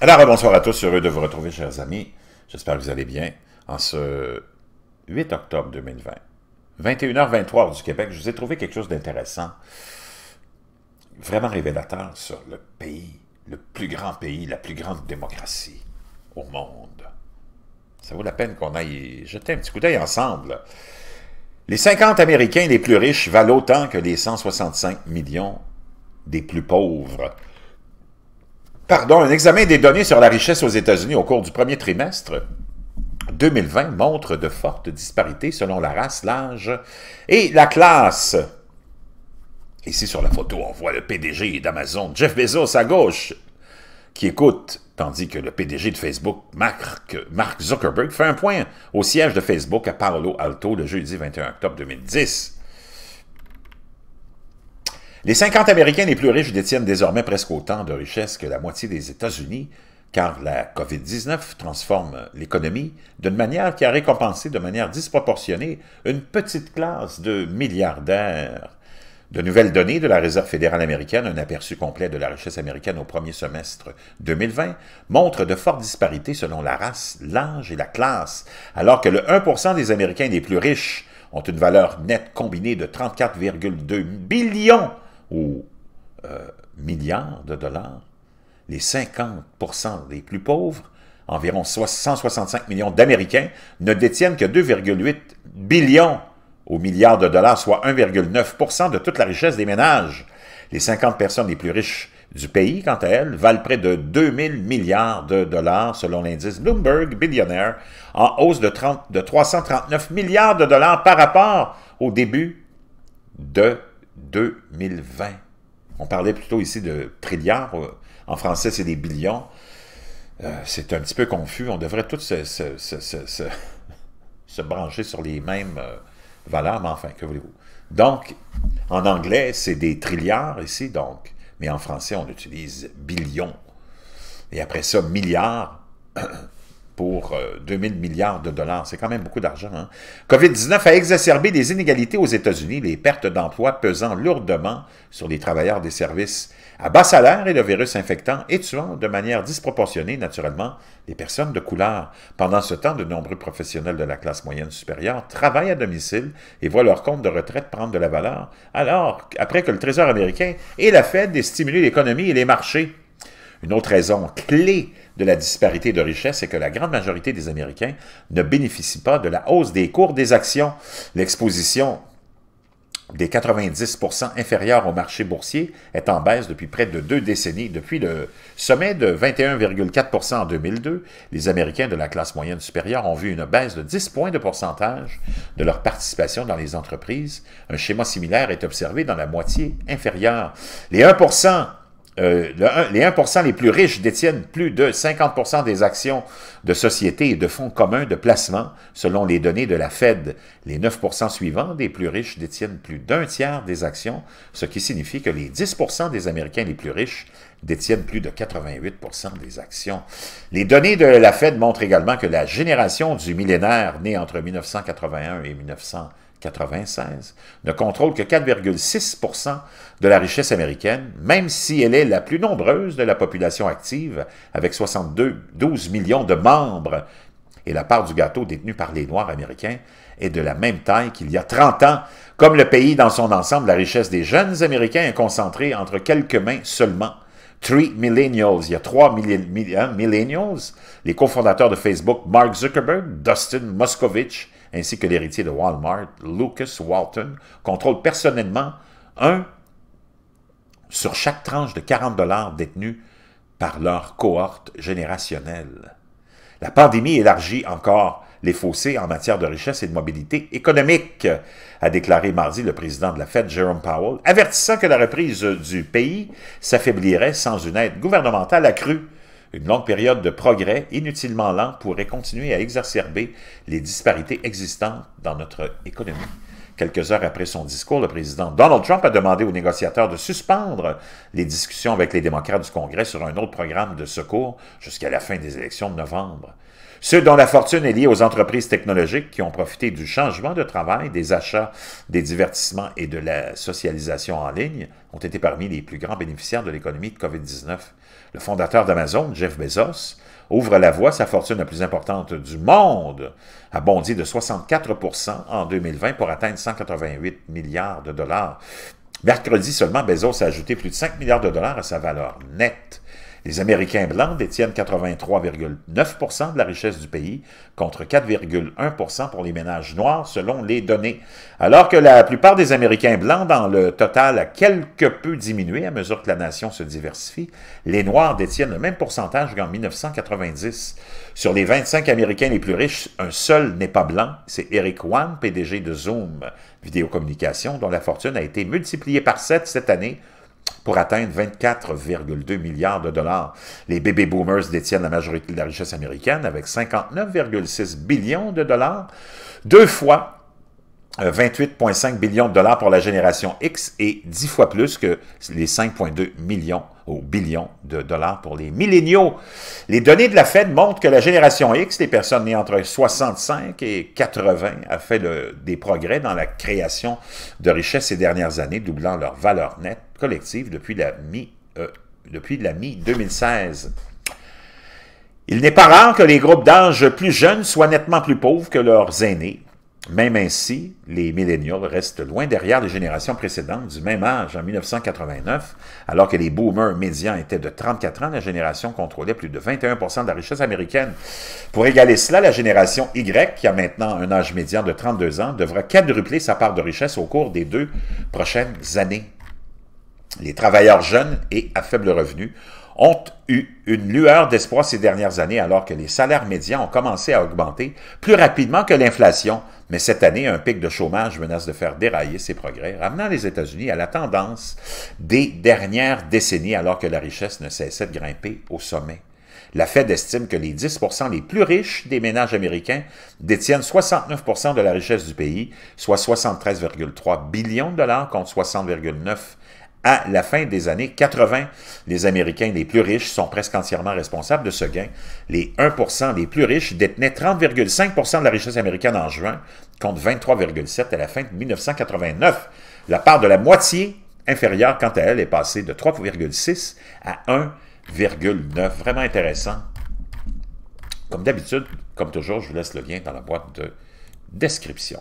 Alors, bonsoir à tous, heureux de vous retrouver, chers amis. J'espère que vous allez bien en ce 8 octobre 2020. 21h23 du Québec, je vous ai trouvé quelque chose d'intéressant, vraiment révélateur sur le pays, le plus grand pays, la plus grande démocratie au monde. Ça vaut la peine qu'on aille jeter un petit coup d'œil ensemble. Les 50 Américains les plus riches valent autant que les 165 millions des plus pauvres. Pardon, un examen des données sur la richesse aux États-Unis au cours du premier trimestre 2020 montre de fortes disparités selon la race, l'âge et la classe. Ici sur la photo, on voit le PDG d'Amazon, Jeff Bezos à gauche, qui écoute, tandis que le PDG de Facebook, Mark, Zuckerberg, fait un point au siège de Facebook à Palo Alto le jeudi 21 octobre 2010. Les 50 Américains les plus riches détiennent désormais presque autant de richesses que la moitié des États-Unis, car la COVID-19 transforme l'économie d'une manière qui a récompensé de manière disproportionnée une petite classe de milliardaires. De nouvelles données de la Réserve fédérale américaine, un aperçu complet de la richesse américaine au premier semestre 2020, montrent de fortes disparités selon la race, l'âge et la classe, alors que le 1% des Américains les plus riches ont une valeur nette combinée de 34,2 billions aux euh, milliards de dollars, les 50 des plus pauvres, environ 165 millions d'Américains, ne détiennent que 2,8 billions aux milliards de dollars, soit 1,9 de toute la richesse des ménages. Les 50 personnes les plus riches du pays, quant à elles, valent près de 2 000 milliards de dollars selon l'indice Bloomberg Billionaire, en hausse de, 30, de 339 milliards de dollars par rapport au début de 2020. On parlait plutôt ici de trilliards. Euh, en français, c'est des billions. Euh, c'est un petit peu confus. On devrait tous se, brancher sur les mêmes euh, valeurs, mais enfin, que voulez-vous. Donc, en anglais, c'est des trilliards ici, donc, mais en français, on utilise billions. Et après ça, milliards. pour 2000 euh, milliards de dollars. C'est quand même beaucoup d'argent. Hein? COVID-19 a exacerbé les inégalités aux États-Unis, les pertes d'emplois pesant lourdement sur les travailleurs des services à bas salaire et le virus infectant et tuant de manière disproportionnée, naturellement, les personnes de couleur. Pendant ce temps, de nombreux professionnels de la classe moyenne supérieure travaillent à domicile et voient leur compte de retraite prendre de la valeur, alors après que le Trésor américain et la Fed aient stimulé l'économie et les marchés. Une autre raison clé de la disparité de richesse est que la grande majorité des Américains ne bénéficient pas de la hausse des cours des actions. L'exposition des 90% inférieurs au marché boursier est en baisse depuis près de deux décennies. Depuis le sommet de 21,4% en 2002, les Américains de la classe moyenne supérieure ont vu une baisse de 10 points de pourcentage de leur participation dans les entreprises. Un schéma similaire est observé dans la moitié inférieure. Les 1% euh, les 1% les plus riches détiennent plus de 50% des actions de sociétés et de fonds communs de placement, selon les données de la Fed. Les 9% suivants des plus riches détiennent plus d'un tiers des actions, ce qui signifie que les 10% des Américains les plus riches détiennent plus de 88% des actions. Les données de la Fed montrent également que la génération du millénaire née entre 1981 et 1900 96, ne contrôle que 4,6 de la richesse américaine, même si elle est la plus nombreuse de la population active, avec 62 12 millions de membres. Et la part du gâteau détenue par les Noirs américains est de la même taille qu'il y a 30 ans. Comme le pays dans son ensemble, la richesse des jeunes Américains est concentrée entre quelques mains seulement. Three Millennials. Il y a trois hein, millennials. Les cofondateurs de Facebook, Mark Zuckerberg, Dustin Moscovich, ainsi que l'héritier de Walmart, Lucas Walton, contrôle personnellement un sur chaque tranche de 40 dollars détenus par leur cohorte générationnelle. La pandémie élargit encore les fossés en matière de richesse et de mobilité économique, a déclaré mardi le président de la Fed, Jerome Powell, avertissant que la reprise du pays s'affaiblirait sans une aide gouvernementale accrue une longue période de progrès inutilement lent pourrait continuer à exacerber les disparités existantes dans notre économie. Quelques heures après son discours, le président Donald Trump a demandé aux négociateurs de suspendre les discussions avec les démocrates du Congrès sur un autre programme de secours jusqu'à la fin des élections de novembre. Ceux dont la fortune est liée aux entreprises technologiques qui ont profité du changement de travail, des achats, des divertissements et de la socialisation en ligne ont été parmi les plus grands bénéficiaires de l'économie de COVID-19. Le fondateur d'Amazon, Jeff Bezos, ouvre la voie, sa fortune la plus importante du monde a bondi de 64 en 2020 pour atteindre 188 milliards de dollars. Mercredi seulement, Bezos a ajouté plus de 5 milliards de dollars à sa valeur nette. Les Américains blancs détiennent 83,9 de la richesse du pays, contre 4,1 pour les ménages noirs, selon les données. Alors que la plupart des Américains blancs, dans le total, a quelque peu diminué à mesure que la nation se diversifie, les Noirs détiennent le même pourcentage qu'en 1990. Sur les 25 Américains les plus riches, un seul n'est pas blanc, c'est Eric Wan, PDG de Zoom Vidéocommunication, dont la fortune a été multipliée par 7 cette année pour atteindre 24,2 milliards de dollars. Les baby boomers détiennent la majorité de la richesse américaine avec 59,6 billions de dollars, deux fois 28,5 euh, billions de dollars pour la génération X et 10 fois plus que les 5,2 millions ou billions de dollars pour les milléniaux. Les données de la Fed montrent que la génération X, les personnes nées entre 65 et 80, a fait des progrès dans la création de richesses ces dernières années, doublant leur valeur nette collective depuis la mi euh, depuis la mi 2016 il n'est pas rare que les groupes d'âge plus jeunes soient nettement plus pauvres que leurs aînés, même ainsi, les milléniaux restent loin derrière les générations précédentes du même âge en 1989, alors que les boomers médians étaient de 34 ans, la génération contrôlait plus de 21 de la richesse américaine. Pour égaler cela, la génération Y, qui a maintenant un âge médian de 32 ans, devra quadrupler sa part de richesse au cours des deux prochaines années. Les travailleurs jeunes et à faible revenu ont eu une lueur d'espoir ces dernières années alors que les salaires médians ont commencé à augmenter plus rapidement que l'inflation – mais cette année, un pic de chômage menace de faire dérailler ses progrès, ramenant les États-Unis à la tendance des dernières décennies alors que la richesse ne cessait de grimper au sommet. La Fed estime que les 10 les plus riches des ménages américains détiennent 69 de la richesse du pays, soit 73,3 billions de dollars contre 60,9 à la fin des années 80. Les Américains les plus riches sont presque entièrement responsables de ce gain. Les 1 des plus riches détenaient 30,5 de la richesse américaine en juin, contre 23,7 à la fin de 1989. La part de la moitié inférieure, quant à elle, est passée de 3,6 à 1,9. Vraiment intéressant. Comme d'habitude, comme toujours, je vous laisse le lien dans la boîte de description.